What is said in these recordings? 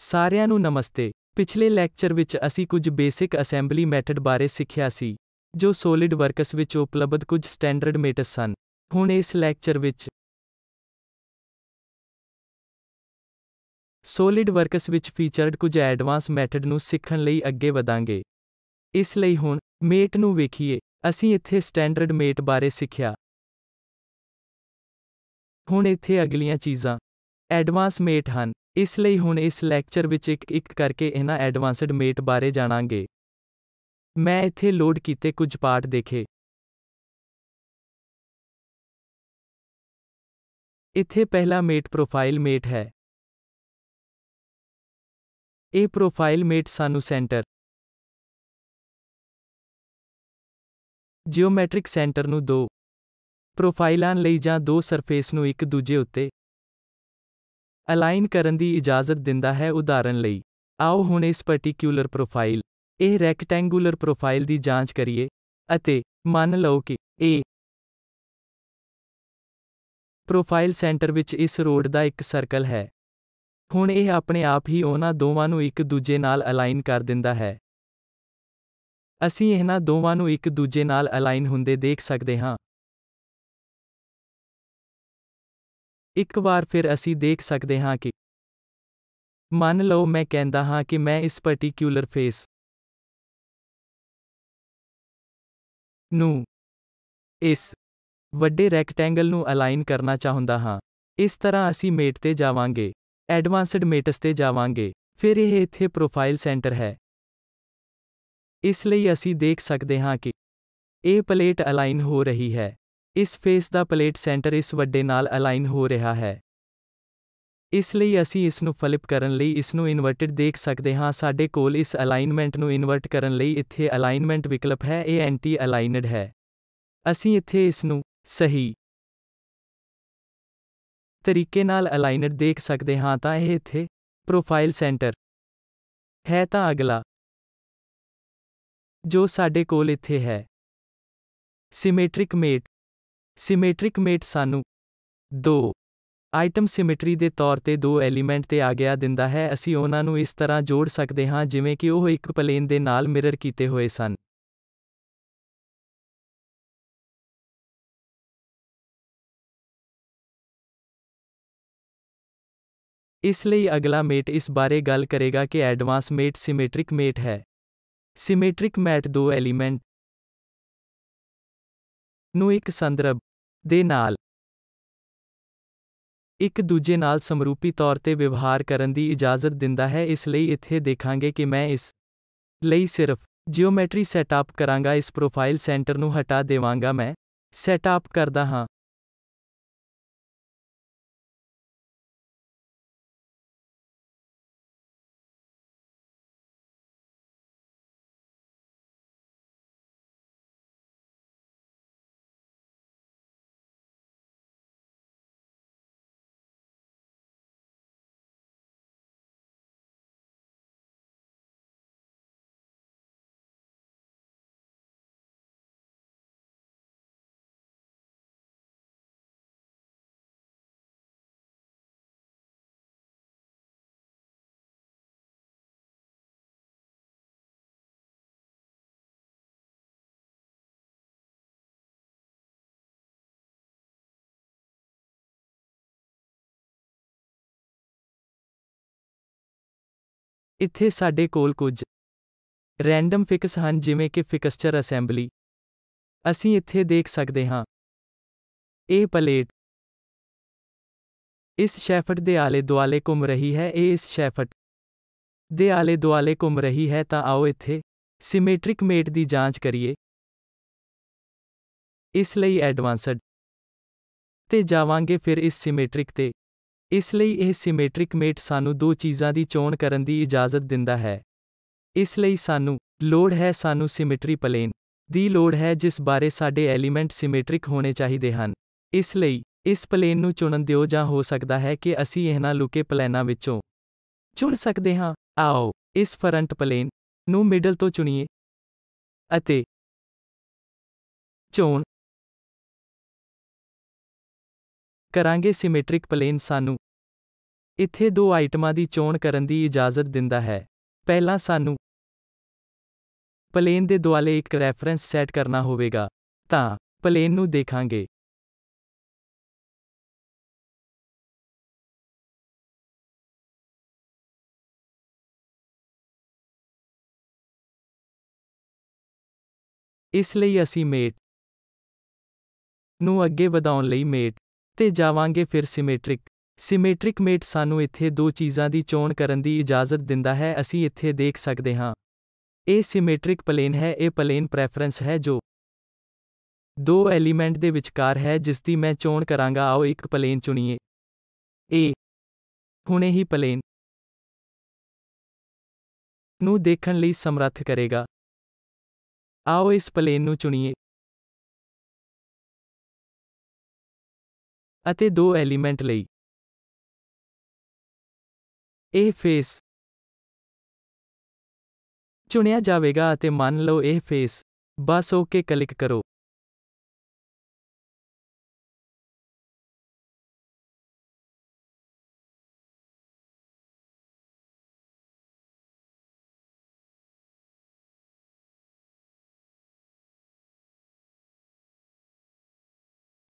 ਸਾਰਿਆਂ ਨੂੰ ਨਮਸਤੇ ਪਿਛਲੇ ਲੈਕਚਰ ਵਿੱਚ ਅਸੀਂ ਕੁਝ ਬੇਸਿਕ ਅਸੈਂਬਲੀ ਮੈਥਡ ਬਾਰੇ ਸਿੱਖਿਆ ਸੀ ਜੋ ਸੋਲਿਡ ਵਰਕਸ ਵਿੱਚ ਉਪਲਬਧ ਕੁਝ ਸਟੈਂਡਰਡ ਮੇਟਸ ਸਨ ਹੁਣ ਇਸ ਲੈਕਚਰ ਵਿੱਚ ਸੋਲਿਡ ਵਰਕਸ ਵਿੱਚ ਫੀਚਰਡ ਕੁਝ ਐਡਵਾਂਸ ਮੈਥਡ ਨੂੰ ਸਿੱਖਣ ਲਈ ਅੱਗੇ ਵਧਾਂਗੇ ਇਸ ਲਈ ਹੁਣ ਮੇਟ ਨੂੰ ਵੇਖੀਏ ਅਸੀਂ ਇੱਥੇ ਸਟੈਂਡਰਡ ਮੇਟ ਬਾਰੇ ਸਿੱਖਿਆ ਹੁਣ ਇੱਥੇ ਅਗਲੀਆਂ ਚੀਜ਼ਾਂ ਐਡਵਾਂਸ ਮੇਟ ਹਨ ਇਸ ਲਈ ਹੁਣ ਇਸ ਲੈਕਚਰ ਵਿੱਚ ਇੱਕ-ਇੱਕ ਕਰਕੇ ਇਹਨਾਂ ਐਡਵਾਂਸਡ ਮੇਟ ਬਾਰੇ ਜਾਣਾਂਗੇ ਮੈਂ ਇੱਥੇ ਲੋਡ ਕੀਤੇ ਕੁਝ ਪਾਠ ਦੇਖੇ ਇੱਥੇ ਪਹਿਲਾ ਮੇਟ ਪ੍ਰੋਫਾਈਲ ਮੇਟ ਹੈ ਇਹ ਪ੍ਰੋਫਾਈਲ ਮੇਟ ਸਾਨੂੰ ਸੈਂਟਰ ਜਿਓਮੈਟ੍ਰਿਕ ਸੈਂਟਰ ਨੂੰ ਦੋ ਪ੍ਰੋਫਾਈਲਾਂ ਲਈ ਜਾਂ ਦੋ ਸਰਫੇਸ ਨੂੰ ਇੱਕ ਦੂਜੇ ਉੱਤੇ ਅਲਾਈਨ ਕਰਨ ਦੀ ਇਜਾਜ਼ਤ ਦਿੰਦਾ ਹੈ ਉਦਾਹਰਨ ਲਈ ਆਓ ਹੁਣ ਇਸ ਪਾਰਟਿਕੂਲਰ ਪ੍ਰੋਫਾਈਲ ਇਹ ਰੈਕਟੈਂਗੂਲਰ ਪ੍ਰੋਫਾਈਲ ਦੀ ਜਾਂਚ ਕਰੀਏ ਅਤੇ ਮੰਨ ਲਓ ਕਿ ਇਹ ਪ੍ਰੋਫਾਈਲ ਸੈਂਟਰ ਵਿੱਚ ਇਸ ਰੋਡ ਦਾ ਇੱਕ ਸਰਕਲ ਹੈ ਹੁਣ ਇਹ ਆਪਣੇ ਆਪ ਹੀ ਉਹਨਾਂ ਦੋਵਾਂ ਨੂੰ ਇੱਕ ਦੂਜੇ ਨਾਲ ਅਲਾਈਨ ਕਰ ਦਿੰਦਾ ਹੈ ਅਸੀਂ ਇਹਨਾਂ ਦੋਵਾਂ ਨੂੰ ਇੱਕ ਦੂਜੇ ਨਾਲ ਅਲਾਈਨ ਹੁੰਦੇ ਦੇਖ ਸਕਦੇ ਹਾਂ ਇੱਕ ਵਾਰ ਫਿਰ ਅਸੀਂ ਦੇਖ ਸਕਦੇ ਹਾਂ ਕਿ ਮੰਨ ਲਓ ਮੈਂ ਕਹਿੰਦਾ ਹਾਂ ਕਿ ਮੈਂ ਇਸ ਪਾਰਟਿਕੂਲਰ ਫੇਸ ਨੂੰ ਇਸ ਵੱਡੇ ਰੈਕਟੈਂਗਲ ਨੂੰ ਅਲਾਈਨ ਕਰਨਾ ਚਾਹੁੰਦਾ ਹਾਂ ਇਸ ਤਰ੍ਹਾਂ ਅਸੀਂ ਮੇਟ ਤੇ ਜਾਵਾਂਗੇ ਐਡਵਾਂਸਡ ਮੇਟਸ ਤੇ ਜਾਵਾਂਗੇ ਫਿਰ ਇਹ ਇੱਥੇ ਪ੍ਰੋਫਾਈਲ ਸੈਂਟਰ ਹੈ ਇਸ ਲਈ ਅਸੀਂ ਦੇਖ ਸਕਦੇ ਹਾਂ ਕਿ ਇਹ ਪਲੇਟ ਅਲਾਈਨ ਹੋ ਰਹੀ ਹੈ ਇਸ ਫੇਸ ਦਾ ਪਲੇਟ ਸੈਂਟਰ ਇਸ ਵੱਡੇ ਨਾਲ ਅਲਾਈਨ ਹੋ ਰਿਹਾ ਹੈ ਇਸ ਲਈ ਅਸੀਂ ਇਸ ਨੂੰ ਫਲਿਪ ਕਰਨ ਲਈ ਇਸ ਨੂੰ ਇਨਵਰਟਡ ਦੇਖ ਸਕਦੇ ਹਾਂ ਸਾਡੇ ਕੋਲ ਇਸ ਅਲਾਈਨਮੈਂਟ ਨੂੰ ਇਨਵਰਟ ਕਰਨ ਲਈ ਇੱਥੇ ਅਲਾਈਨਮੈਂਟ ਵਿਕਲਪ ਹੈ ਇਹ ਐਂਟੀ ਅਲਾਈਨਡ ਹੈ ਅਸੀਂ ਇੱਥੇ ਇਸ ਨੂੰ ਸਹੀ ਤਰੀਕੇ ਨਾਲ ਅਲਾਈਨਡ ਦੇਖ ਸਕਦੇ ਹਾਂ ਤਾਂ ਇਹ ਇੱਥੇ ਪ੍ਰੋਫਾਈਲ ਸੈਂਟਰ ਹੈ ਤਾਂ ਅਗਲਾ ਜੋ ਸਾਡੇ ਕੋਲ ਇੱਥੇ ਹੈ ਸਿਮੈਟ੍ਰਿਕ ਮੇਟ ਸਿਮੈਟ੍ਰਿਕ ਮੇਟ ਸਾਨੂੰ 2 ਆਈਟਮ ਸਿਮੈਟਰੀ ਦੇ ਤੌਰ ਤੇ ਦੋ ਐਲੀਮੈਂਟ ਤੇ ਆ ਗਿਆ ਦਿੰਦਾ ਹੈ ਅਸੀਂ ਉਹਨਾਂ ਨੂੰ ਇਸ ਤਰ੍ਹਾਂ ਜੋੜ ਸਕਦੇ ਹਾਂ ਜਿਵੇਂ ਕਿ ਉਹ ਇੱਕ ਪਲੇਨ ਦੇ ਨਾਲ ਮਿਰਰ ਕੀਤੇ ਹੋਏ ਸਨ ਇਸ ਲਈ ਅਗਲਾ ਮੇਟ ਇਸ ਬਾਰੇ ਗੱਲ ਕਰੇਗਾ ਕਿ ਐਡਵਾਂਸ ਮੇਟ ਸਿਮੈਟ੍ਰਿਕ ਮੇਟ ਹੈ ਸਿਮੈਟ੍ਰਿਕ ਮੈਟ ਦੋ ਐਲੀਮੈਂਟ ਨੂੰ ਇੱਕ ਸੰਦਰਭ ਦੇ ਨਾਲ ਇੱਕ ਦੂਜੇ ਨਾਲ ਸਮਰੂਪੀ ਤੌਰ ਤੇ ਵਿਵਹਾਰ ਕਰਨ ਦੀ ਇਜਾਜ਼ਤ ਦਿੰਦਾ ਹੈ ਇਸ ਲਈ ਇੱਥੇ ਦੇਖਾਂਗੇ ਕਿ ਮੈਂ ਇਸ ਲਈ ਸਿਰਫ ਜਿਓਮੈਟਰੀ ਸੈਟਅਪ ਕਰਾਂਗਾ ਇਸ ਪ੍ਰੋਫਾਈਲ ਸੈਂਟਰ ਨੂੰ ਹਟਾ ਦੇਵਾਂਗਾ ਮੈਂ ਸੈਟਅਪ ਕਰਦਾ ਹਾਂ ਇੱਥੇ ਸਾਡੇ ਕੋਲ ਕੁਝ ਰੈਂਡਮ ਫਿਕਸ ਹਨ ਜਿਵੇਂ ਕਿ ਫਿਕਸਚਰ ਅਸੈਂਬਲੀ ਅਸੀਂ ਇੱਥੇ ਦੇਖ ਸਕਦੇ ਹਾਂ ਇਹ ਪਲੇਟ ਇਸ ਸ਼ੈਫਟ ਦੇ ਆਲੇ ਦੁਆਲੇ ਘੁੰਮ ਰਹੀ ਹੈ ਇਹ ਇਸ ਸ਼ੈਫਟ ਦੇ ਆਲੇ ਦੁਆਲੇ ਘੁੰਮ ਰਹੀ ਹੈ ਤਾਂ ਆਓ ਇੱਥੇ ਸਿਮੈਟ੍ਰਿਕ ਮੇਟ ਦੀ ਜਾਂਚ ਕਰੀਏ ਇਸ ਲਈ ਐਡਵਾਂਸਡ ਤੇ ਜਾਵਾਂਗੇ ਫਿਰ ਇਸ ਸਿਮੈਟ੍ਰਿਕ ਤੇ ਇਸ ਲਈ ਇਹ ਸਿਮੈਟ੍ਰਿਕ ਮੇਟ ਸਾਨੂੰ ਦੋ ਚੀਜ਼ਾਂ ਦੀ ਚੋਣ ਕਰਨ ਦੀ ਇਜਾਜ਼ਤ ਦਿੰਦਾ ਹੈ ਇਸ ਲਈ ਸਾਨੂੰ ਲੋੜ ਹੈ ਸਾਨੂੰ ਸਿਮੈਟਰੀ ਪਲੇਨ ਦੀ ਲੋੜ ਹੈ ਜਿਸ ਬਾਰੇ ਸਾਡੇ ਐਲੀਮੈਂਟ ਸਿਮੈਟ੍ਰਿਕ ਹੋਣੇ ਚਾਹੀਦੇ ਹਨ ਇਸ ਲਈ ਇਸ ਪਲੇਨ ਨੂੰ ਚੁਣਨ ਦਿਓ ਜਾਂ ਹੋ ਸਕਦਾ ਹੈ ਕਿ ਅਸੀਂ ਇਹਨਾਂ ਲੁਕੇ ਪਲੇਨਾਂ ਵਿੱਚੋਂ ਚੁਣ ਸਕਦੇ ਹਾਂ ਆਓ ਇਸ ਫਰੰਟ ਪਲੇਨ ਨੂੰ ਮਿਡਲ ਤੋਂ ਚੁਣੀਏ ਅਤੇ ਚੋਣ ਕਰਾਂਗੇ ਸਿਮੈਟ੍ਰਿਕ ਪਲੇਨ ਸਾਨੂੰ ਇੱਥੇ ਦੋ ਆਈਟਮਾਂ ਦੀ ਚੋਣ ਕਰਨ ਦੀ ਇਜਾਜ਼ਤ ਦਿੰਦਾ ਹੈ ਪਹਿਲਾਂ ਸਾਨੂੰ ਪਲੇਨ ਦੇ ਦੁਆਲੇ ਇੱਕ ਰੈਫਰੈਂਸ ਸੈੱਟ ਕਰਨਾ ਹੋਵੇਗਾ ਤਾਂ ਪਲੇਨ ਨੂੰ ਦੇਖਾਂਗੇ ਇਸ ਲਈ ਅਸੀਂ ਮੇਟ ਨੂੰ ਅੱਗੇ ਵਧਾਉਣ ਲਈ ਮੇਟ ਤੇ ਜਾਵਾਂਗੇ ਫਿਰ ਸਿਮੈਟ੍ਰਿਕ ਸਿਮੈਟ੍ਰਿਕ ਮੇਟ ਸਾਨੂੰ ਇੱਥੇ ਦੋ ਚੀਜ਼ਾਂ ਦੀ ਚੋਣ ਕਰਨ ਦੀ ਇਜਾਜ਼ਤ ਦਿੰਦਾ ਹੈ ਅਸੀਂ ਇੱਥੇ ਦੇਖ ਸਕਦੇ ਹਾਂ ਇਹ ਸਿਮੈਟ੍ਰਿਕ ਪਲੇਨ ਹੈ ਇਹ ਪਲੇਨ ਪ੍ਰੈਫਰੈਂਸ ਹੈ ਜੋ ਦੋ ਐਲੀਮੈਂਟ ਦੇ ਵਿਚਕਾਰ ਹੈ ਜਿਸ ਦੀ ਮੈਂ ਚੋਣ ਕਰਾਂਗਾ ਆਓ ਇੱਕ ਪਲੇਨ ਚੁਣੀਏ ਇਹ ਹੁਣੇ ਹੀ ਪਲੇਨ ਨੂੰ ਦੇਖਣ ਲਈ ਸਮਰੱਥ ਕਰੇਗਾ ਆਓ ਇਸ ਪਲੇਨ ਨੂੰ ਚੁਣੀਏ ਅਤੇ ਦੋ ਐਲੀਮੈਂਟ ਲਈ ਇਹ ਫੇਸ ਚੁਣਿਆ ਜਾਵੇਗਾ ਅਤੇ ਮੰਨ ਲਓ ਇਹ ਫੇਸ ਬਸ ਓਕੇ ਕਲਿੱਕ ਕਰੋ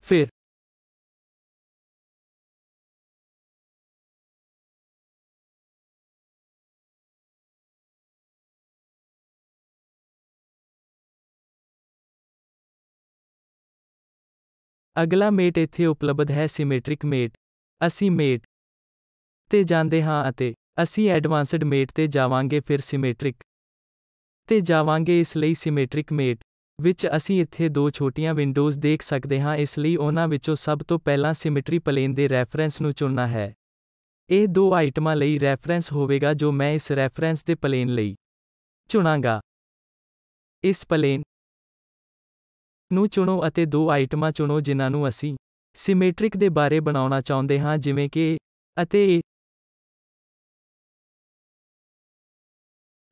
फिर ਅਗਲਾ ਮੇਟ ਇੱਥੇ ਉਪਲਬਧ ਹੈ ਸਿਮੈਟ੍ਰਿਕ ਮੇਟ ਅਸੀਂ ਮੇਟ ਤੇ ਜਾਂਦੇ ਹਾਂ ਅਤੇ ਅਸੀਂ ਐਡਵਾਂਸਡ ਮੇਟ ਤੇ ਜਾਵਾਂਗੇ ਫਿਰ ਸਿਮੈਟ੍ਰਿਕ ਤੇ ਜਾਵਾਂਗੇ ਇਸ ਲਈ ਸਿਮੈਟ੍ਰਿਕ ਮੇਟ ਵਿੱਚ ਅਸੀਂ ਇੱਥੇ ਦੋ ਛੋਟੀਆਂ ਵਿੰਡੋਜ਼ ਦੇਖ ਸਕਦੇ ਹਾਂ ਇਸ ਲਈ ਉਹਨਾਂ ਵਿੱਚੋਂ ਸਭ ਤੋਂ ਪਹਿਲਾਂ ਸਿਮੈਟਰੀ ਪਲੇਨ ਦੇ ਰੈਫਰੈਂਸ ਨੂੰ ਚੁਣਨਾ ਹੈ ਇਹ ਦੋ ਆਈਟਮਾਂ ਲਈ ਰੈਫਰੈਂਸ ਹੋਵੇਗਾ ਜੋ ਮੈਂ ਇਸ ਰੈਫਰੈਂਸ ਦੇ ਪਲੇਨ ਲਈ ਚੁਣਾਂਗਾ ਇਸ ਪਲੇਨ ਨੂੰ ਚੁਣੋ ਅਤੇ ਦੋ ਆਈਟਮਾਂ ਚੁਣੋ ਜਿਨ੍ਹਾਂ ਨੂੰ ਅਸੀਂ ਸਿਮੈਟ੍ਰਿਕ ਦੇ ਬਾਰੇ ਬਣਾਉਣਾ ਚਾਹੁੰਦੇ ਹਾਂ ਜਿਵੇਂ ਕਿ ਅਤੇ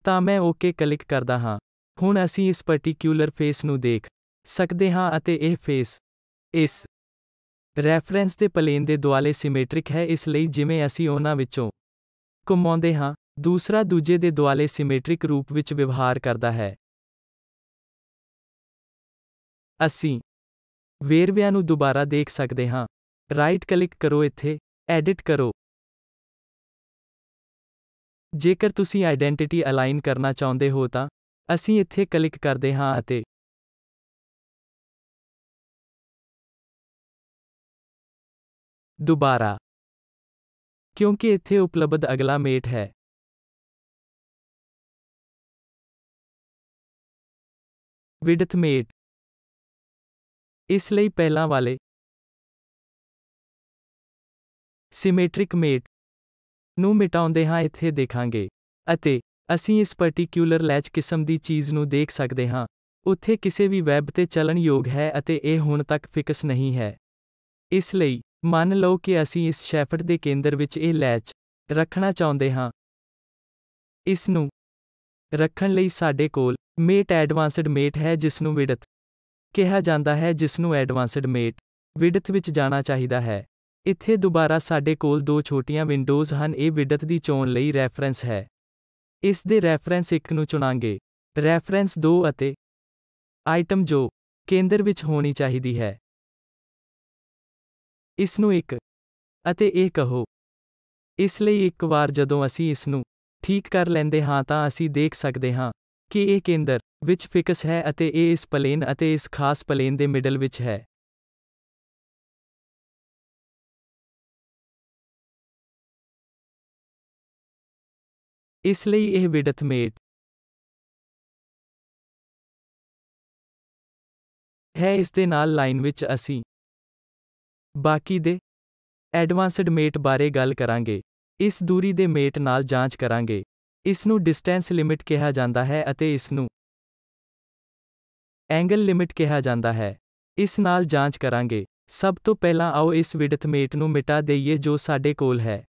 ਤਾਂ ਮੈਂ ਓਕੇ ਕਲਿੱਕ ਕਰਦਾ ਹਾਂ ਹੁਣ ਅਸੀਂ ਇਸ ਪਾਰਟਿਕੂਲਰ ਫੇਸ ਨੂੰ ਦੇਖ ਸਕਦੇ ਹਾਂ ਅਤੇ ਇਹ ਫੇਸ ਇਸ ਰੈਫਰੈਂਸ ਦੇ ਪਲੇਨ ਦੇ ਦੁਆਲੇ ਸਿਮੈਟ੍ਰਿਕ ਹੈ ਇਸ ਲਈ ਜਿਵੇਂ ਅਸੀਂ ਉਹਨਾਂ ਵਿੱਚੋਂ ਘੁਮਾਉਂਦੇ ਹਾਂ ਦੂਸਰਾ ਦੂਜੇ ਦੇ ਦੁਆਲੇ ਸਿਮੈਟ੍ਰਿਕ ਰੂਪ ਵਿੱਚ ਵਿਵਹਾਰ ਕਰਦਾ ਹੈ ਅਸੀਂ ਵੇਰਵਿਆਂ ਨੂੰ ਦੁਬਾਰਾ ਦੇਖ ਸਕਦੇ ਹਾਂ ਰਾਈਟ ਕਲਿੱਕ ਕਰੋ ਇੱਥੇ ਐਡਿਟ ਕਰੋ ਜੇਕਰ ਤੁਸੀਂ ਆਇਡੈਂਟੀਟੀ ਅਲਾਈਨ ਕਰਨਾ ਚਾਹੁੰਦੇ ਹੋ ਤਾਂ ਅਸੀਂ ਇੱਥੇ ਕਲਿੱਕ ਕਰਦੇ ਹਾਂ ਅਤੇ ਦੁਬਾਰਾ ਕਿਉਂਕਿ ਇੱਥੇ ਉਪਲਬਧ ਅਗਲਾ ਮੇਟ ਹੈ ਵਿਡਥ ਮੇਟ ਇਸ ਲਈ ਪਹਿਲਾਂ ਵਾਲੇ ਸਿਮੈਟ੍ਰਿਕ ਮੇਟ ਨੂੰ ਮਿਟਾਉਂਦੇ ਹਾਂ ਇੱਥੇ ਦੇਖਾਂਗੇ ਅਤੇ ਅਸੀਂ ਇਸ ਪਾਰਟਿਕੂਲਰ ਲੈਚ ਕਿਸਮ ਦੀ ਚੀਜ਼ ਨੂੰ ਦੇਖ ਸਕਦੇ ਹਾਂ ਉੱਥੇ ਕਿਸੇ ਵੀ ਵੈਬ ਤੇ ਚੱਲਣ ਯੋਗ ਹੈ ਅਤੇ ਇਹ ਹੁਣ ਤੱਕ ਫਿਕਸ ਨਹੀਂ ਹੈ ਇਸ ਲਈ ਮੰਨ ਲਓ ਕਿ ਅਸੀਂ ਇਸ ਸ਼ੈਫਟ ਦੇ ਕੇਂਦਰ ਵਿੱਚ ਇਹ ਲੈਚ ਰੱਖਣਾ ਚਾਹੁੰਦੇ ਹਾਂ ਇਸ ਨੂੰ ਰੱਖਣ ਲਈ ਸਾਡੇ ਕੋਲ ਮੇਟ ਐਡਵਾਂਸਡ ਮੇਟ ਹੈ ਜਿਸ ਨੂੰ ਵਿੜਤ ਕਿਹਾ ਜਾਂਦਾ ਹੈ ਜਿਸ ਨੂੰ ਐਡਵਾਂਸਡ ਮੇਟ ਵਿਡਥ ਵਿੱਚ ਜਾਣਾ ਚਾਹੀਦਾ ਹੈ ਇੱਥੇ ਦੁਬਾਰਾ ਸਾਡੇ ਕੋਲ ਦੋ ਛੋਟੀਆਂ ਵਿੰਡੋਜ਼ ਹਨ ਇਹ ਵਿਡਥ ਦੀ ਚੋਣ ਲਈ ਰੈਫਰੈਂਸ ਹੈ ਇਸ ਦੇ ਰੈਫਰੈਂਸ 1 ਨੂੰ ਚੁਣਾਂਗੇ ਰੈਫਰੈਂਸ 2 ਅਤੇ ਆਈਟਮ ਜੋ ਕੇਂਦਰ ਵਿੱਚ ਹੋਣੀ ਚਾਹੀਦੀ ਹੈ ਇਸ ਨੂੰ 1 ਅਤੇ ਇਹ ਕਹੋ ਇਸ ਲਈ ਇੱਕ ਵਾਰ ਜਦੋਂ ਅਸੀਂ ਇਸ ਨੂੰ ਠੀਕ ਕਰ ਲੈਂਦੇ ਹਾਂ ਤਾਂ ਅਸੀਂ ਦੇਖ ਸਕਦੇ ਹਾਂ ਕੀ ਇਹ ਕੇਂਦਰ ਵਿੱਚ ਫਿਕਸ ਹੈ ਅਤੇ ਇਹ ਇਸ ਪਲੇਨ ਅਤੇ ਇਸ ਖਾਸ ਪਲੇਨ ਦੇ ਮਿਡਲ ਵਿੱਚ ਹੈ ਇਸ ਲਈ ਇਹ ਵਿਡਥ ਮੇਟ ਹੈ ਇਸ ਦੇ ਨਾਲ ਲਾਈਨ ਵਿੱਚ ਅਸੀਂ ਬਾਕੀ ਦੇ ਐਡਵਾਂਸਡ ਮੇਟ ਬਾਰੇ ਗੱਲ ਕਰਾਂਗੇ ਇਸ ਦੂਰੀ ਦੇ ਮੇਟ ਨਾਲ ਜਾਂਚ ਕਰਾਂਗੇ ਇਸ ਨੂੰ ਡਿਸਟੈਂਸ ਲਿਮਿਟ ਕਿਹਾ ਜਾਂਦਾ ਹੈ ਅਤੇ ਇਸ ਨੂੰ ਐਂਗਲ ਲਿਮਿਟ ਕਿਹਾ ਜਾਂਦਾ ਹੈ ਇਸ ਨਾਲ ਜਾਂਚ ਕਰਾਂਗੇ ਸਭ ਤੋਂ ਪਹਿਲਾਂ ਆਓ ਇਸ ਵਿਡਥ ਮੇਟ ਨੂੰ ਮਿਟਾ ਦਈਏ ਜੋ ਸਾਡੇ ਕੋਲ ਹੈ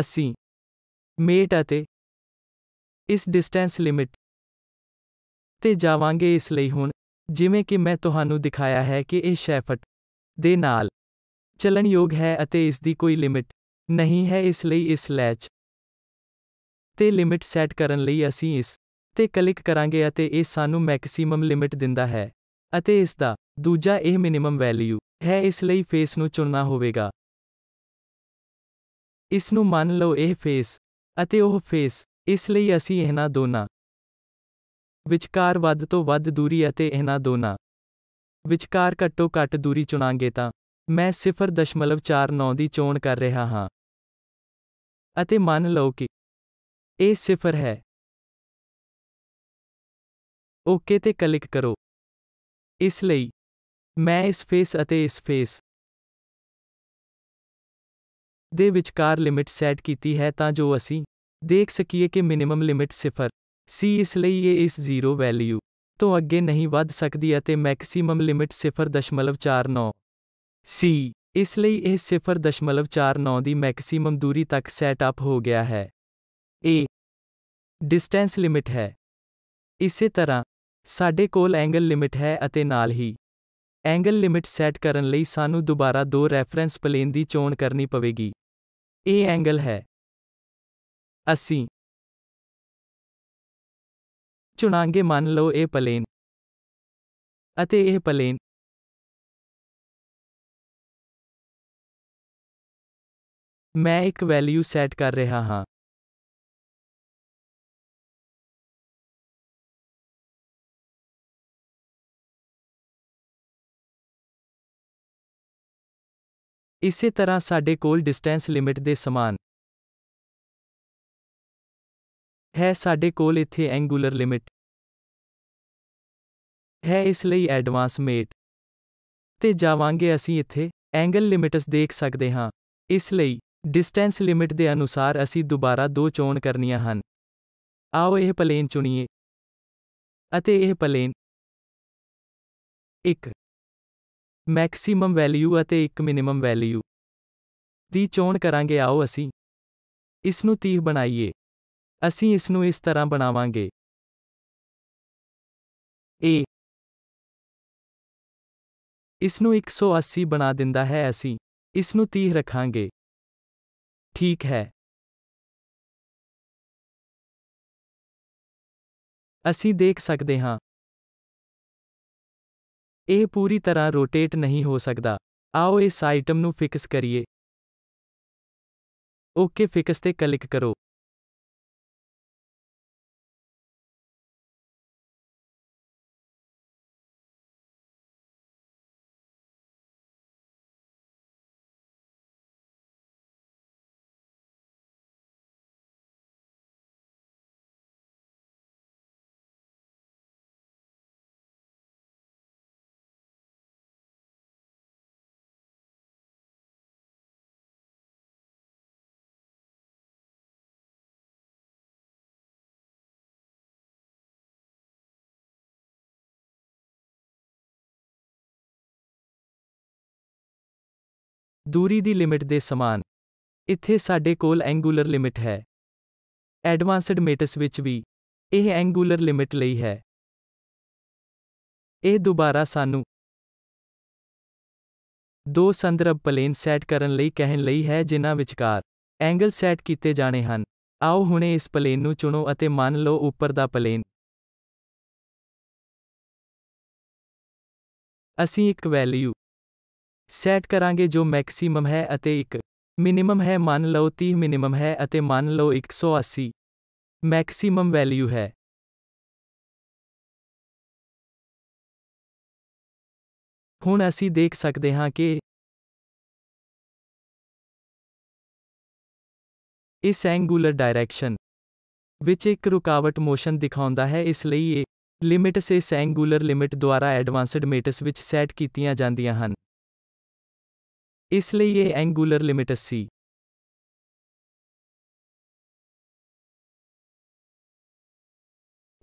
ਅਸੀਂ ਮੇਟ ਅਤੇ ਇਸ ਡਿਸਟੈਂਸ ਲਿਮਿਟ ਤੇ ਜਾਵਾਂਗੇ ਇਸ ਲਈ ਹੁਣ ਜਿਵੇਂ ਕਿ ਮੈਂ ਤੁਹਾਨੂੰ ਦਿਖਾਇਆ ਹੈ ਕਿ ਇਹ ਸ਼ੈਫਟ ਦੇ ਨਾਲ ਚਲਣਯੋਗ ਹੈ ਅਤੇ ਇਸ ਦੀ ਕੋਈ ਲਿਮਿਟ ਨਹੀਂ ਹੈ ਇਸ ਲਈ ਇਸ ਲੈਚ ਤੇ ਲਿਮਿਟ ਸੈੱਟ ਕਰਨ ਲਈ ਅਸੀਂ ਇਸ ਤੇ ਕਲਿੱਕ ਕਰਾਂਗੇ ਅਤੇ ਇਹ ਸਾਨੂੰ ਮੈਕਸਿਮਮ ਲਿਮਿਟ ਦਿੰਦਾ ਹੈ ਅਤੇ ਇਸ ਦਾ ਦੂਜਾ ਇਹ ਮਿਨਿਮਮ ਵੈਲਿਊ ਹੈ ਇਸ ਲਈ ਫੇਸ ਨੂੰ ਚੁਣਨਾ ਹੋਵੇਗਾ ਇਸ ਨੂੰ ਮੰਨ ਲਓ ਇਹ ਫੇਸ ਅਤੇ ਉਹ ਫੇਸ ਇਸ ਲਈ ਅਸੀਂ ਇਹਨਾਂ ਦੋਨਾਂ ਵਿਚਕਾਰ ਵੱਧ ਤੋਂ ਵੱਧ ਦੂਰੀ ਅਤੇ ਇਹਨਾਂ ਦੋਨਾਂ ਵਿਚਕਾਰ ਘੱਟੋ ਘੱਟ ਦੂਰੀ ਚੁਣਾਂਗੇ ਤਾਂ ਮੈਂ 0.49 ਦੀ ਚੋਣ ਕਰ ਰਿਹਾ ਹਾਂ ਅਤੇ ਮੰਨ ਲਓ ਕਿ ਇਹ ਸਿਫਰ ਹੈ ਓਕੇ ਤੇ ਕਲਿੱਕ ਕਰੋ ਇਸ ਲਈ ਮੈਂ ਇਸ ਫੇਸ ਅਤੇ ਇਸ ਫੇਸ ਦੇ ਵਿਚਕਾਰ ਲਿਮਿਟ ਸੈੱਟ ਕੀਤੀ ਹੈ ਤਾਂ ਜੋ ਅਸੀਂ ਦੇਖ ਸਕੀਏ ਕਿ ਮਿਨੀਮਮ ਲਿਮਿਟ ਸਿਫਰ ਸੀ ਇਸ ਲਈ ਇਹ ਇਸ ਜ਼ੀਰੋ ਵੈਲਿਊ ਤੋਂ ਅੱਗੇ ਨਹੀਂ ਵੱਧ ਸਕਦੀ ਅਤੇ ਮੈਕਸਿਮਮ ਲਿਮਿਟ 0.49 ਸੀ ਇਸ ਲਈ ਇਹ 0.49 ਦੀ ਮੈਕਸਿਮਮ ਦੂਰੀ ਤੱਕ ਸੈਟ ਅਪ ਹੋ ਗਿਆ ਹੈ ਡਿਸਟੈਂਸ ਲਿਮਿਟ ਹੈ ਇਸੇ ਤਰ੍ਹਾਂ ਸਾਡੇ ਕੋਲ ਐਂਗਲ ਲਿਮਿਟ ਹੈ ਅਤੇ ਨਾਲ ਹੀ ਐਂਗਲ ਲਿਮਿਟ ਸੈੱਟ ਕਰਨ ਲਈ ਸਾਨੂੰ ਦੁਬਾਰਾ ਦੋ ਰੈਫਰੈਂਸ ਪਲੇਨ ਦੀ ਚੋਣ ਕਰਨੀ ਪਵੇਗੀ ਇਹ ਐਂਗਲ ਹੈ ਅਸੀਂ ਚੁਣਾਂਗੇ ਮੰਨ ਲਓ ਇਹ ਪਲੇਨ ਅਤੇ ਇਹ ਪਲੇਨ ਮੈਂ ਇੱਕ ਵੈਲਿਊ ਸੈੱਟ ਕਰ ਰਿਹਾ ਹਾਂ ਇਸੇ ਤਰ੍ਹਾਂ ਸਾਡੇ ਕੋਲ ਡਿਸਟੈਂਸ ਲਿਮਿਟ ਦੇ ਸਮਾਨ ਹੈ ਸਾਡੇ ਕੋਲ ਇੱਥੇ ਐਂਗੂਲਰ ਲਿਮਿਟ ਹੈ ਇਸ ਲਈ ਐਡਵਾਂਸ ਮੇਟ ਤੇ ਜਾਵਾਂਗੇ ਅਸੀਂ ਇੱਥੇ ਐਂਗਲ ਲਿਮਿਟਸ ਦੇਖ ਸਕਦੇ ਹਾਂ ਇਸ ਲਈ ਡਿਸਟੈਂਸ ਲਿਮਿਟ ਦੇ ਅਨੁਸਾਰ ਅਸੀਂ ਦੁਬਾਰਾ ਦੋ ਚੋਣ ਕਰਨੀਆਂ ਹਨ ਆਓ ਇਹ ਪਲੇਨ ਚੁਣੀਏ ਅਤੇ ਇਹ ਪਲੇਨ ਇੱਕ ਮੈਕਸਿਮਮ ਵੈਲਿਊ ਅਤੇ ਇੱਕ ਮਿਨੀਮਮ ਵੈਲਿਊ ਦੀ ਚੋਣ ਕਰਾਂਗੇ ਆਓ ਅਸੀਂ ਇਸ ਨੂੰ 30 ਬਣਾਈਏ ਅਸੀਂ ਇਸ ਨੂੰ ਇਸ ਤਰ੍ਹਾਂ ਬਣਾਵਾਂਗੇ ਏ ਇਸ ਨੂੰ 180 ਬਣਾ ਦਿੰਦਾ ਹੈ ਅਸੀਂ ਇਸ ਨੂੰ 30 ਰੱਖਾਂਗੇ ਠੀਕ ਹੈ ਅਸੀਂ ਦੇਖ ਸਕਦੇ ਹਾਂ ਇਹ ਪੂਰੀ ਤਰ੍ਹਾਂ ਰੋਟੇਟ ਨਹੀਂ ਹੋ ਸਕਦਾ ਆਓ ਇਸ ਆਈਟਮ ਨੂੰ ਫਿਕਸ ਕਰੀਏ ਓਕੇ ਫਿਕਸ ਤੇ ਕਲਿੱਕ ਕਰੋ ਦੂਰੀ ਦੀ ਲਿਮਿਟ ਦੇ ਸਮਾਨ ਇੱਥੇ ਸਾਡੇ ਕੋਲ ਐਂਗੂਲਰ ਲਿਮਿਟ ਹੈ ਐਡਵਾਂਸਡ ਮੇਟਸ ਵਿੱਚ ਵੀ ਇਹ ਐਂਗੂਲਰ ਲਿਮਿਟ ਲਈ ਹੈ ਇਹ ਦੁਬਾਰਾ ਸਾਨੂੰ ਦੋ ਸੰਦਰਭ ਪਲੇਨ ਸੈੱਟ ਕਰਨ ਲਈ ਕਹਿਣ ਲਈ ਹੈ ਜਿਨ੍ਹਾਂ ਵਿਚਕਾਰ ਐਂਗਲ ਸੈੱਟ ਕੀਤੇ ਜਾਣੇ ਹਨ ਆਓ ਹੁਣੇ ਇਸ ਪਲੇਨ ਨੂੰ ਚੁਣੋ ਅਤੇ ਮੰਨ ਲਓ ਉੱਪਰ ਦਾ ਪਲੇਨ ਅਸੀਂ ਇੱਕ ਵੈਲਿਊ ਸੈਟ ਕਰਾਂਗੇ ਜੋ ਮੈਕਸਿਮਮ ਹੈ ਅਤੇ ਇੱਕ ਮਿਨਿਮਮ ਹੈ ਮੰਨ ਲਓ 30 ਮਿਨਿਮਮ ਹੈ ਅਤੇ ਮੰਨ ਲਓ 180 ਮੈਕਸਿਮਮ ਵੈਲਿਊ ਹੈ ਹੁਣ ਅਸੀਂ ਦੇਖ ਸਕਦੇ ਹਾਂ ਕਿ ਇਸ ਐਂਗੂਲਰ ਡਾਇਰੈਕਸ਼ਨ ਵਿੱਚ ਇੱਕ ਰੁਕਾਵਟ ਮੋਸ਼ਨ ਦਿਖਾਉਂਦਾ ਹੈ ਇਸ ਲਈ ਇਹ ਲਿਮਿਟਸ ਇਸ ਐਂਗੂਲਰ ਲਿਮਿਟ ਦੁਆਰਾ ਐਡਵਾਂਸਡ ਮੇਟਸ ਵਿੱਚ ਸੈੱਟ ਕੀਤੀਆਂ ਜਾਂਦੀਆਂ ਹਨ ਇਸ ਲਈ ਇਹ ਐਂਗੂਲਰ ਲਿਮਿਟਸ ਸੀ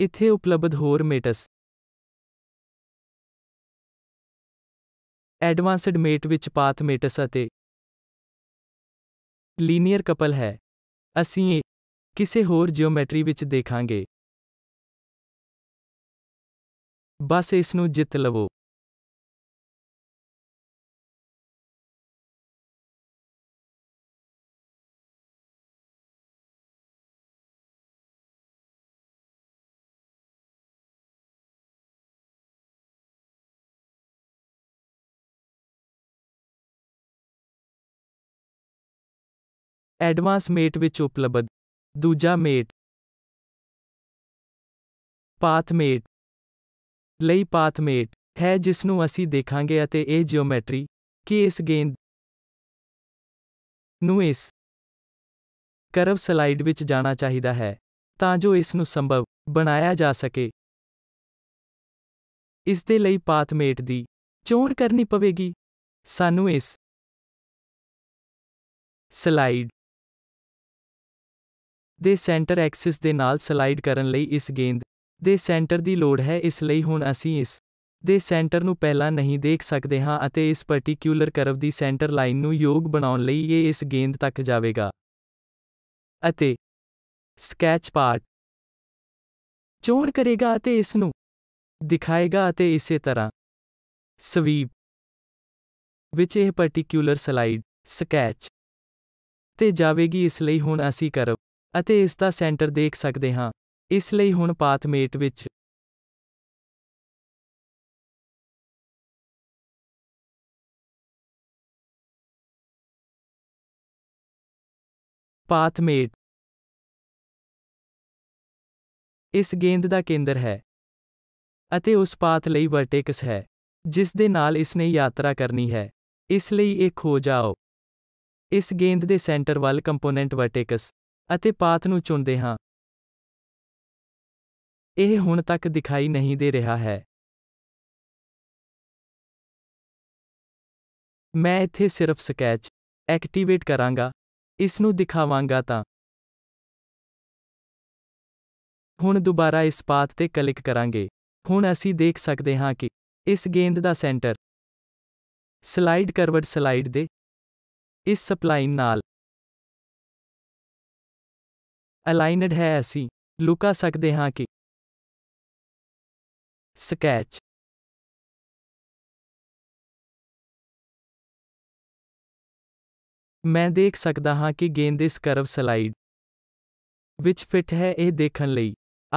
ਇੱਥੇ ਉਪਲਬਧ ਹੋਰ ਮੇਟਸ ਐਡਵਾਂਸਡ ਮੇਟ ਵਿੱਚ ਪਾਥ ਮੇਟਸ ਅਤੇ ਲੀਨੀਅਰ ਕਪਲ ਹੈ ਅਸੀਂ ਇਹ ਕਿਸੇ ਹੋਰ ਜਿਓਮੈਟਰੀ ਵਿੱਚ ਦੇਖਾਂਗੇ ਬਸ ਇਸ ਨੂੰ ਜਿੱਤ ਲਵੋ ਐਡਵਾਂਸ ਮੇਟ ਵਿੱਚ ਉਪਲਬਧ ਦੂਜਾ ਮੇਟ ਪਾਥ ਮੇਟ ਲਈ ਪਾਥ ਮੇਟ ਹੈ ਜਿਸ ਨੂੰ ਅਸੀਂ ਦੇਖਾਂਗੇ ਅਤੇ ਇਹ ਜਿਓਮੈਟਰੀ ਕਿ ਇਸ ਗੇਂਦ ਨੂੰ ਇਸ ਕਰਵ ਸਲਾਈਡ ਵਿੱਚ ਜਾਣਾ ਚਾਹੀਦਾ ਹੈ ਤਾਂ ਜੋ ਇਸ ਨੂੰ ਸੰਭਵ ਬਣਾਇਆ ਜਾ ਸਕੇ ਇਸ ਦੇ ਲਈ ਪਾਥ ਮੇਟ ਦੀ ਚੋਣ ਕਰਨੀ ਪਵੇਗੀ ਸਾਨੂੰ ਇਸ ਸਲਾਈਡ ਦੇ ਸੈਂਟਰ ਐਕਸਿਸ ਦੇ ਨਾਲ ਸਲਾਈਡ ਕਰਨ ਲਈ ਇਸ ਗੇਂਦ ਦੇ ਸੈਂਟਰ ਦੀ ਲੋੜ ਹੈ ਇਸ ਲਈ ਹੁਣ ਅਸੀਂ ਇਸ ਦੇ ਸੈਂਟਰ ਨੂੰ ਪਹਿਲਾਂ ਨਹੀਂ ਦੇਖ ਸਕਦੇ ਹਾਂ ਅਤੇ ਇਸ ਪਾਰਟਿਕੂਲਰ ਕਰਵ ਦੀ ਸੈਂਟਰ ਲਾਈਨ ਨੂੰ ਯੋਗ ਬਣਾਉਣ ਲਈ ਇਹ ਇਸ ਗੇਂਦ ਤੱਕ ਜਾਵੇਗਾ ਅਤੇ ਸਕੈਚ ਪਾਰਟ ਚੋਣ ਕਰੇਗਾ ਅਤੇ ਇਸ ਨੂੰ ਦਿਖਾਏਗਾ ਅਤੇ ਇਸੇ ਤਰ੍ਹਾਂ ਸਵੀਪ ਵਿੱਚ ਇਹ ਪਾਰਟਿਕੂਲਰ ਸਲਾਈਡ ਸਕੈਚ ਤੇ ਜਾਵੇਗੀ ਇਸ ਲਈ ਹੁਣ ਅਸੀਂ ਕਰਵ ਅਤੇ ਇਸ ਦਾ ਸੈਂਟਰ ਦੇਖ ਸਕਦੇ ਹਾਂ ਇਸ ਲਈ ਹੁਣ ਪਾਥਮੇਟ ਵਿੱਚ ਪਾਥਮੇਟ ਇਸ ਗੇਂਦ ਦਾ ਕੇਂਦਰ ਹੈ ਅਤੇ ਉਸ ਪਾਥ ਲਈ ਵਰਟੈਕਸ ਹੈ ਜਿਸ ਦੇ ਨਾਲ ਇਸ ਨੇ ਯਾਤਰਾ ਕਰਨੀ ਹੈ ਇਸ ਲਈ ਇਹ ਖੋ ਜਾਓ ਇਸ ਗੇਂਦ ਦੇ ਸੈਂਟਰ ਵੱਲ ਕੰਪੋਨੈਂਟ ਵਰਟੈਕਸ ਅਤੇ ਪਾਥ ਨੂੰ ਚੁਣਦੇ ਹਾਂ ਇਹ ਹੁਣ ਤੱਕ ਦਿਖਾਈ ਨਹੀਂ ਦੇ ਰਿਹਾ ਹੈ ਮੈਂ ਇੱਥੇ ਸਿਰਫ ਸਕੈਚ ਐਕਟੀਵੇਟ ਕਰਾਂਗਾ ਇਸ ਨੂੰ ਦਿਖਾਵਾਂਗਾ ਤਾਂ ਹੁਣ ਦੁਬਾਰਾ ਇਸ ਪਾਥ ਤੇ ਕਲਿੱਕ ਕਰਾਂਗੇ ਹੁਣ ਅਸੀਂ ਦੇਖ ਸਕਦੇ ਹਾਂ ਕਿ ਇਸ ਗੇਂਦ ਦਾ ਸੈਂਟਰ ਸਲਾਈਡ ਕਰਵਰਡ ਸਲਾਈਡ ਦੇ ਇਸ ਸਪਲਾਈਨ ਨਾਲ ਅਲਾਈਨਡ ਹੈ ਅਸੀਂ ਲੁਕਾ ਸਕਦੇ ਹਾਂ ਕਿ ਸਕੈਚ ਮੈਂ ਦੇਖ ਸਕਦਾ ਹਾਂ ਕਿ ਗੇਂਦ ਇਸ ਕਰਵ ਸਲਾਈਡ ਵਿੱਚ ਫਿੱਟ ਹੈ ਇਹ ਦੇਖਣ ਲਈ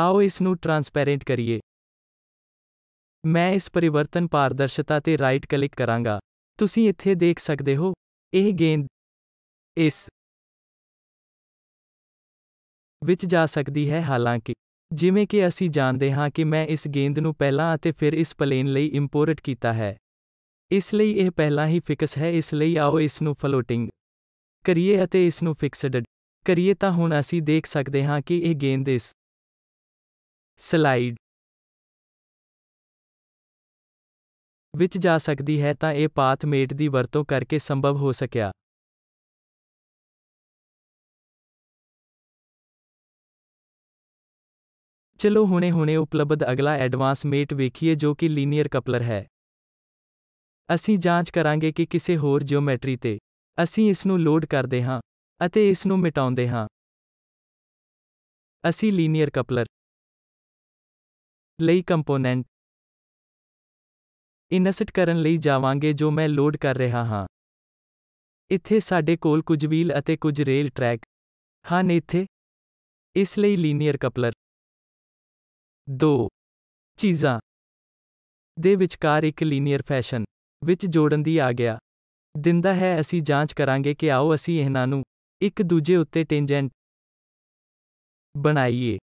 ਆਓ ਇਸ ਨੂੰ ਟ੍ਰਾਂਸਪੈਰੈਂਟ ਕਰੀਏ ਮੈਂ ਇਸ ਪਰਿਵਰਤਨ ਪਾਰਦਰਸ਼ਤਾ ਤੇ ਰਾਈਟ ਕਲਿੱਕ ਕਰਾਂਗਾ ਤੁਸੀਂ ਇੱਥੇ ਦੇਖ ਸਕਦੇ ਹੋ ਇਹ ਗੇਂਦ ਇਸ ਵਿੱਚ ਜਾ ਸਕਦੀ ਹੈ ਹਾਲਾਂਕਿ ਜਿਵੇਂ ਕਿ ਅਸੀਂ ਜਾਣਦੇ ਹਾਂ ਕਿ ਮੈਂ ਇਸ ਗੇਂਦ ਨੂੰ ਪਹਿਲਾਂ ਅਤੇ ਫਿਰ ਇਸ ਪਲੇਨ ਲਈ ਇੰਪੋਰਟ ਕੀਤਾ ਹੈ ਇਸ ਲਈ ਇਹ ਪਹਿਲਾਂ ਹੀ ਫਿਕਸ ਹੈ ਇਸ ਲਈ ਆਓ ਇਸ ਨੂੰ ਫਲੋਟਿੰਗ ਕਰੀਏ ਅਤੇ ਇਸ ਨੂੰ ਫਿਕਸਡ ਕਰੀਏ ਤਾਂ ਹੁਣ ਅਸੀਂ ਦੇਖ ਸਕਦੇ ਹਾਂ ਕਿ ਇਹ ਗੇਂਦ ਇਸ ਸਲਾਈਡ ਵਿੱਚ ਜਾ ਸਕਦੀ ਹੈ ਤਾਂ ਇਹ ਪਾਥ ਮੇਟ ਦੀ ਵਰਤੋਂ ਕਰਕੇ ਸੰਭਵ ਹੋ ਸਕਿਆ ਚਲੋ ਹੁਣੇ-ਹੁਣੇ ਉਪਲਬਧ ਅਗਲਾ ਐਡਵਾਂਸ ਮੇਟ ਵੇਖੀਏ ਜੋ ਕਿ ਲੀਨੀਅਰ ਕਪਲਰ ਹੈ ਅਸੀਂ ਜਾਂਚ ਕਰਾਂਗੇ ਕਿ ਕਿਸੇ ਹੋਰ ਜਿਓਮੈਟਰੀ ਤੇ ਅਸੀਂ ਇਸ ਨੂੰ ਲੋਡ ਕਰਦੇ ਹਾਂ ਅਤੇ ਇਸ ਨੂੰ ਮਿਟਾਉਂਦੇ ਹਾਂ ਅਸੀਂ ਲੀਨੀਅਰ ਕਪਲਰ ਲਈ ਕੰਪੋਨੈਂਟ ਇਨਸਰਟ ਕਰਨ ਲਈ ਜਾਵਾਂਗੇ ਜੋ ਮੈਂ ਲੋਡ ਕਰ ਰਿਹਾ ਹਾਂ ਇੱਥੇ ਸਾਡੇ ਕੋਲ ਕੁਝ ਵੀਲ ਅਤੇ ਕੁਝ ਰੇਲ ਟਰੈਕ ਹਨ ਇੱਥੇ ਇਸ ਲਈ ਲੀਨੀਅਰ ਕਪਲਰ ਦੋ ਚੀਜ਼ਾਂ ਦੇ ਵਿਚਕਾਰ ਇੱਕ ਲੀਨੀਅਰ ਫੈਸ਼ਨ ਵਿੱਚ ਜੋੜਨ ਦੀ ਆ ਗਿਆ ਦਿੰਦਾ ਹੈ ਅਸੀਂ ਜਾਂਚ ਕਰਾਂਗੇ ਕਿ ਆਓ ਅਸੀਂ ਇਹਨਾਂ ਨੂੰ ਇੱਕ ਦੂਜੇ ਉੱਤੇ ਟੈਂਜੈਂਟ ਬਣਾਈਏ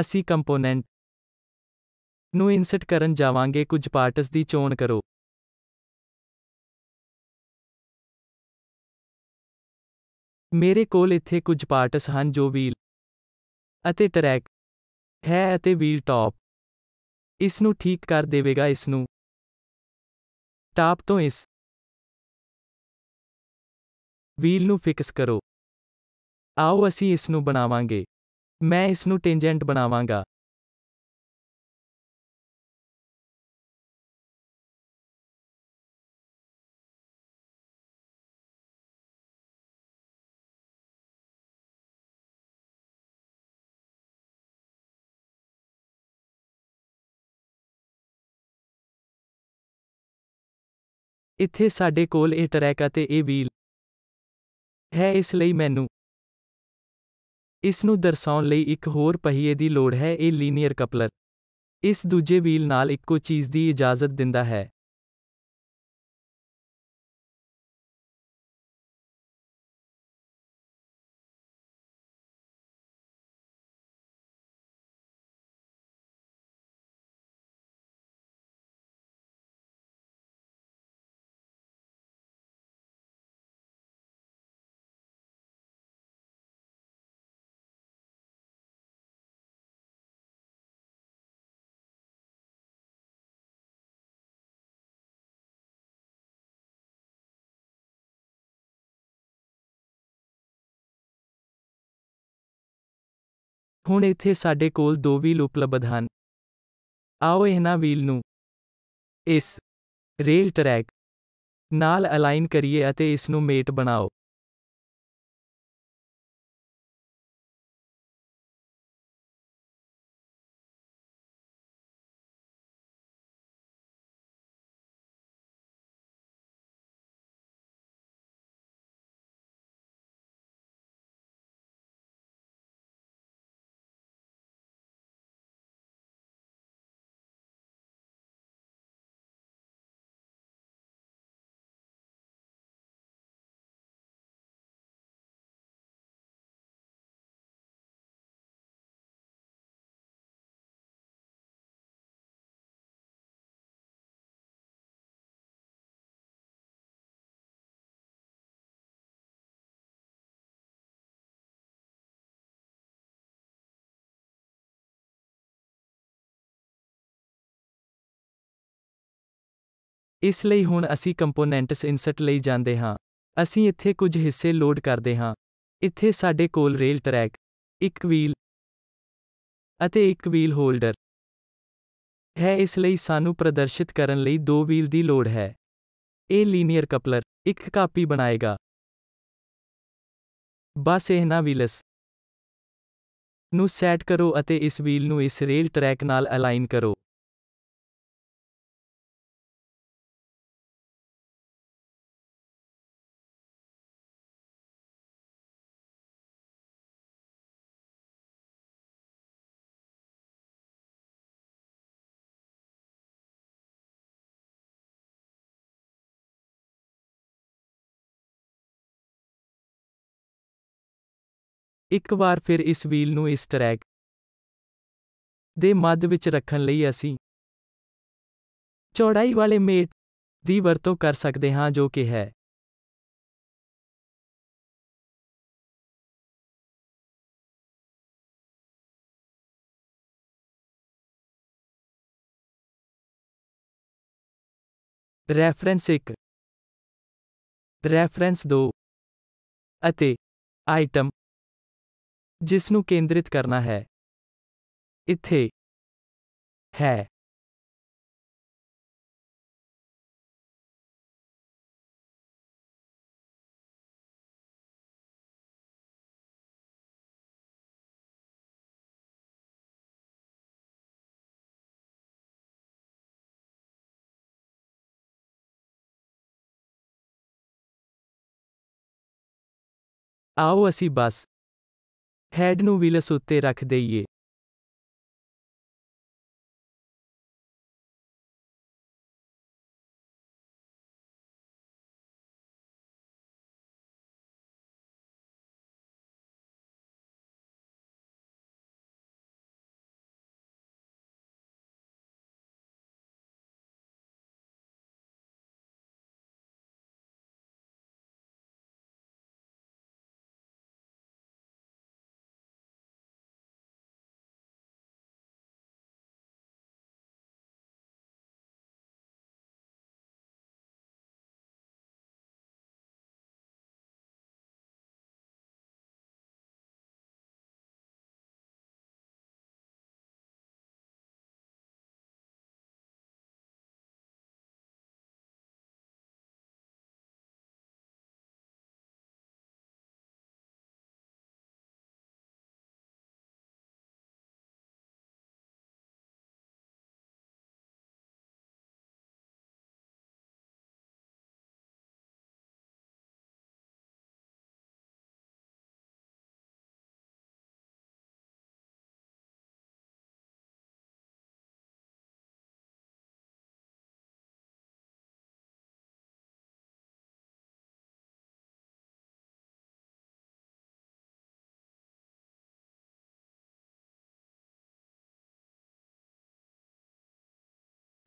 ਅਸੀਂ ਕੰਪੋਨੈਂਟ ਨੂੰ ਇਨਸਰਟ ਕਰਨ ਜਾਵਾਂਗੇ ਕੁਝ ਪਾਰਟਸ ਦੀ ਚੋਣ ਕਰੋ ਮੇਰੇ ਕੋਲ ਇੱਥੇ ਕੁਝ ਪਾਰਟਸ ਹਨ ਜੋ ਵੀਲ ਅਤੇ ਟਰੈਕ ਹੈ ਅਤੇ ਵੀਲ ਟਾਪ ਇਸ ਨੂੰ ਠੀਕ ਕਰ ਦੇਵੇਗਾ ਇਸ ਨੂੰ ਟਾਪ ਤੋਂ ਇਸ ਵੀਲ ਨੂੰ ਫਿਕਸ ਕਰੋ ਆਓ ਅਸੀਂ ਇਸ ਨੂੰ ਬਣਾਵਾਂਗੇ ਮੈਂ ਇਸ ਨੂੰ ਟੈਂਜੈਂਟ ਬਣਾਵਾਂਗਾ ਇੱਥੇ ਸਾਡੇ ਕੋਲ ਇਹ ਟਰੈਕ ਅਤੇ ਇਹ ਵੀਲ ਹੈ ਇਸ ਲਈ ਮੈਨੂੰ ਇਸ ਨੂੰ ਦਰਸਾਉਣ ਲਈ ਇੱਕ ਹੋਰ ਪਹੀਏ ਦੀ ਲੋੜ ਹੈ ਇਹ ਲੀਨੀਅਰ ਕਪਲਰ ਇਸ ਦੂਜੇ ਵੀਲ ਨਾਲ ਇੱਕੋ ਚੀਜ਼ ਦੀ ਇਜਾਜ਼ਤ ਦਿੰਦਾ ਹੈ ਹੁਣ ਇੱਥੇ ਸਾਡੇ ਕੋਲ ਦੋ ਵੀਲ ਉਪਲਬਧ ਹਨ ਆਓ ਇਹਨਾਂ ਵੀਲ ਨੂੰ ਇਸ ਰੇਲ ਟਰੈਕ ਨਾਲ ਅਲਾਈਨ ਕਰੀਏ ਅਤੇ ਇਸ ਨੂੰ ਮੇਟ ਬਣਾਓ ਇਸ ਲਈ ਹੁਣ ਅਸੀਂ ਕੰਪੋਨੈਂਟਸ ਇਨਸਰਟ ਲਈ ਜਾਂਦੇ ਹਾਂ ਅਸੀਂ ਇੱਥੇ ਕੁਝ ਹਿੱਸੇ ਲੋਡ ਕਰਦੇ ਹਾਂ ਇੱਥੇ ਸਾਡੇ ਕੋਲ ਰੇਲ ਟਰੈਕ ਇੱਕ ਵੀਲ ਅਤੇ ਇੱਕ ਵੀਲ ਹੋਲਡਰ ਹੈ ਇਸ ਲਈ ਸਾਨੂੰ ਪ੍ਰਦਰਸ਼ਿਤ ਕਰਨ ਲਈ ਦੋ ਵੀਲ ਦੀ ਲੋੜ ਹੈ ਇਹ ਲੀਨੀਅਰ ਕਪਲਰ ਇੱਕ ਕਾਪੀ ਬਣਾਏਗਾ ਬਸ ਨਾ ਵੀਲਸ ਨੂੰ ਸੈੱਟ ਕਰੋ ਅਤੇ ਇਸ ਵੀਲ ਨੂੰ ਇਸ ਰੇਲ ਟਰੈਕ ਨਾਲ ਅਲਾਈਨ ਕਰੋ ਇੱਕ ਵਾਰ ਫਿਰ ਇਸ ਵੀਲ ਨੂੰ ਇਸ ਟਰੈਕ ਦੇ ਮੱਧ ਵਿੱਚ ਰੱਖਣ ਲਈ ਅਸੀਂ ਚੌੜਾਈ ਵਾਲੇ ਮੇਟ ਦੀ ਵਰਤੋਂ ਕਰ ਸਕਦੇ ਹਾਂ ਜੋ ਕਿ ਹੈ ਰੈਫਰੈਂਸ 1 ਰੈਫਰੈਂਸ 2 ਅਤੇ ਆਈਟਮ जिसनु केंद्रित करना है इथे है आओ असी बस ਹੈਡ ਨੂੰ ਵੀਲਸ ਉੱਤੇ ਰੱਖ ਦਈਏ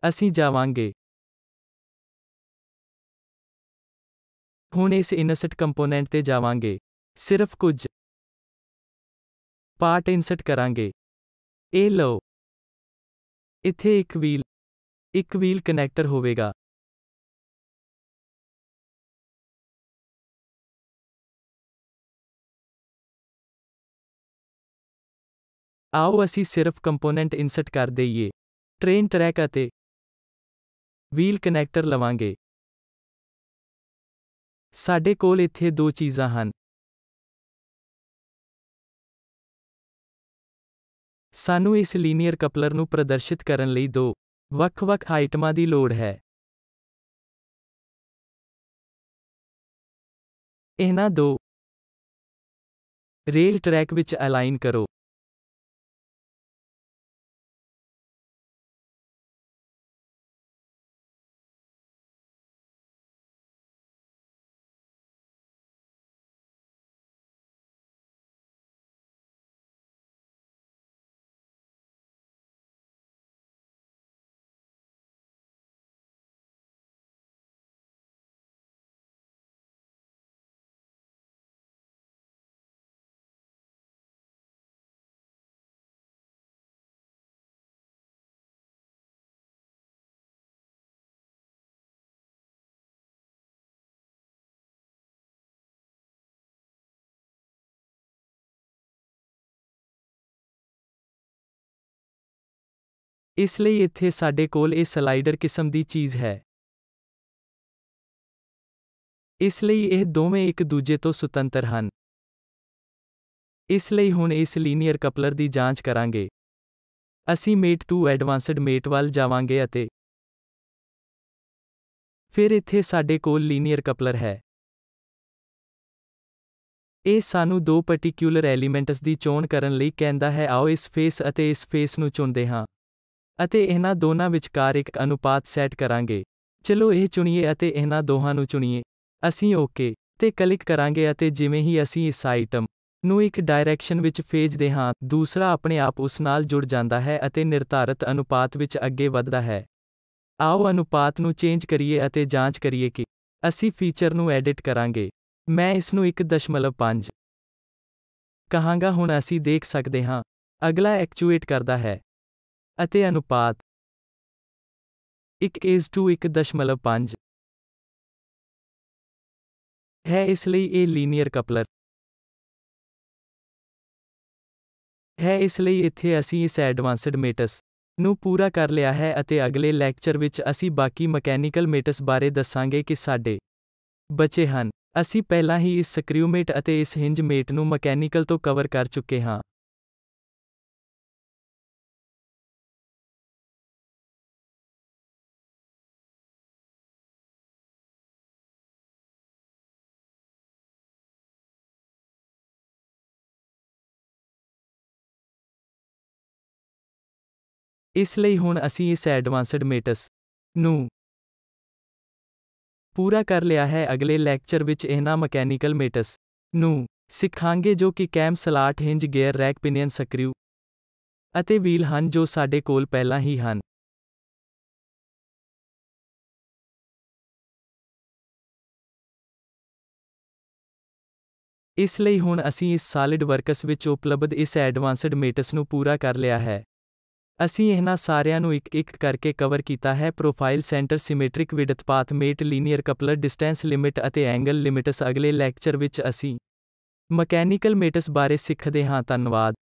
ਅਸੀਂ ਜਾਵਾਂਗੇ ਹੁਣ ਇਸ ਇਨਸਰਟ ਕੰਪੋਨੈਂਟ ਤੇ ਜਾਵਾਂਗੇ ਸਿਰਫ ਕੁਝ ਪਾਰਟ ਇਨਸਰਟ ਕਰਾਂਗੇ ਇਹ ਲਓ ਇੱਥੇ ਇੱਕ ਵੀਲ ਇੱਕ ਵੀਲ ਕਨੈਕਟਰ ਹੋਵੇਗਾ ਆਓ ਅਸੀਂ ਸਿਰਫ ਕੰਪੋਨੈਂਟ ਇਨਸਰਟ ਕਰ ਦਈਏ ਟ੍ਰੇਨ ਟਰੈਕ ਅਤੇ ਵੀਲ ਕਨੈਕਟਰ ਲਵਾਂਗੇ ਸਾਡੇ ਕੋਲ ਇੱਥੇ ਦੋ ਚੀਜ਼ਾਂ ਹਨ ਸਾਨੂੰ ਇਸ ਲੀਨੀਅਰ ਕਪਲਰ ਨੂੰ ਪ੍ਰਦਰਸ਼ਿਤ ਕਰਨ ਲਈ ਦੋ ਵੱਖ-ਵੱਖ ਆਈਟਮਾਂ ਦੀ ਲੋੜ ਹੈ ਇਹਨਾਂ ਦੋ ਰੇਲ ਟਰੈਕ ਵਿੱਚ ਅਲਾਈਨ ਕਰੋ ਇਸ ਲਈ ਇੱਥੇ ਸਾਡੇ ਕੋਲ ਇਹ ਸਲਾਈਡਰ ਕਿਸਮ ਦੀ ਚੀਜ਼ ਹੈ ਇਸ ਲਈ ਇਹ ਦੋਵੇਂ ਇੱਕ ਦੂਜੇ ਤੋਂ ਸੁਤੰਤਰ ਹਨ ਇਸ ਲਈ ਹੁਣ ਇਸ ਲੀਨੀਅਰ ਕਪਲਰ ਦੀ ਜਾਂਚ ਕਰਾਂਗੇ ਅਸੀਂ ਮੇਟ 2 ਐਡਵਾਂਸਡ ਮੇਟ ਵੱਲ ਜਾਵਾਂਗੇ ਅਤੇ ਫਿਰ ਇੱਥੇ ਸਾਡੇ ਕੋਲ ਲੀਨੀਅਰ ਕਪਲਰ ਹੈ ਇਹ ਸਾਨੂੰ ਦੋ ਪਾਰਟਿਕੂਲਰ ਐਲੀਮੈਂਟਸ ਦੀ ਚੋਣ ਕਰਨ ਲਈ ਕਹਿੰਦਾ ਹੈ ਆਓ ਇਸ ਫੇਸ ਅਤੇ ਇਸ ਫੇਸ ਨੂੰ ਚੁਣਦੇ ਹਾਂ ਅਤੇ ਇਹਨਾਂ ਦੋਨਾਂ ਵਿਚਕਾਰ ਇੱਕ ਅਨੁਪਾਤ ਸੈੱਟ ਕਰਾਂਗੇ ਚਲੋ ਇਹ ਚੁਣੀਏ ਅਤੇ ਇਹਨਾਂ ਦੋਹਾਂ ਨੂੰ ਚੁਣੀਏ ਅਸੀਂ ਓਕੇ ਤੇ ਕਲਿੱਕ ਕਰਾਂਗੇ ਅਤੇ ਜਿਵੇਂ ਹੀ ਅਸੀਂ ਇਸ ਆਈਟਮ ਨੂੰ ਇੱਕ ਡਾਇਰੈਕਸ਼ਨ ਵਿੱਚ ਫੇਜਦੇ ਹਾਂ ਦੂਸਰਾ ਆਪਣੇ ਆਪ ਉਸ ਨਾਲ ਜੁੜ ਜਾਂਦਾ ਹੈ ਅਤੇ ਨਿਰਧਾਰਤ ਅਨੁਪਾਤ ਵਿੱਚ ਅੱਗੇ ਵਧਦਾ ਹੈ ਆਓ ਅਨੁਪਾਤ ਨੂੰ ਚੇਂਜ ਕਰੀਏ ਅਤੇ ਜਾਂਚ ਕਰੀਏ ਕਿ ਅਸੀਂ ਫੀਚਰ ਨੂੰ ਐਡਿਟ ਕਰਾਂਗੇ ਮੈਂ ਇਸ ਨੂੰ 1.5 ਕਹਾਂਗਾ ਹੁਣ ਅਸੀਂ ਦੇਖ ਸਕਦੇ ਹਾਂ ਅਗਲਾ ਐਕਚੁਏਟ ਕਰਦਾ ਹੈ ਅਤੇ ਅਨੁਪਾਤ 1:1.5 1.5 ਹੈ ਇਸ ਲਈ ਇਹ ਲੀਨੀਅਰ ਕਪਲਰ ਹੈ ਇਸ ਲਈ ਇੱਥੇ ਅਸੀਂ ਇਸ ਐਡਵਾਂਸਡ ਮੇਟਸ ਨੂੰ ਪੂਰਾ ਕਰ ਲਿਆ ਹੈ ਅਤੇ ਅਗਲੇ ਲੈਕਚਰ ਵਿੱਚ ਅਸੀਂ ਬਾਕੀ ਮਕੈਨੀਕਲ ਮੇਟਸ ਬਾਰੇ ਦੱਸਾਂਗੇ ਕਿ ਸਾਡੇ ਬਚੇ ਹਨ ਅਸੀਂ ਪਹਿਲਾਂ ਹੀ ਇਸ ਸਕ੍ਰਿਊ ਮੇਟ ਅਤੇ ਇਸ ਹਿੰਜ ਮੇਟ ਨੂੰ ਮਕੈਨੀਕਲ ਤੋਂ ਕਵਰ ਕਰ ਚੁੱਕੇ ਹਾਂ ਇਸ ਲਈ ਹੁਣ ਅਸੀਂ ਇਸ ਐਡਵਾਂਸਡ ਮੇਟਸ ਨੂੰ ਪੂਰਾ ਕਰ ਲਿਆ ਹੈ ਅਗਲੇ ਲੈਕਚਰ ਵਿੱਚ ਇਹਨਾਂ ਮਕੈਨੀਕਲ ਮੇਟਸ ਨੂੰ ਸਿੱਖਾਂਗੇ ਜੋ ਕਿ cam slot hinge gear rack pinion screw ਅਤੇ ਵੀਲ ਹਨ ਜੋ ਸਾਡੇ ਕੋਲ ਪਹਿਲਾਂ ਹੀ ਹਨ ਇਸ ਲਈ ਹੁਣ ਅਸੀਂ ਇਸ ਸਾਲਿਡ ਵਰਕਸ ਵਿੱਚ ਉਪਲਬਧ ਇਸ ਐਡਵਾਂਸਡ ਮੇਟਸ ਨੂੰ ਪੂਰਾ ਕਰ ਲਿਆ ਹੈ ਅਸੀਂ ਇਹਨਾਂ ਸਾਰਿਆਂ ਨੂੰ ਇੱਕ-ਇੱਕ ਕਰਕੇ ਕਵਰ ਕੀਤਾ ਹੈ profile centre symmetric width path mate linear coupler distance limit ਅਤੇ ਐਂਗਲ ਲਿਮਿਟਸ ਅਗਲੇ ਲੈਕਚਰ ਵਿੱਚ ਅਸੀਂ ਮਕੈਨੀਕਲ ਮੇਟਸ ਬਾਰੇ ਸਿੱਖਦੇ ਹਾਂ ਧੰਨਵਾਦ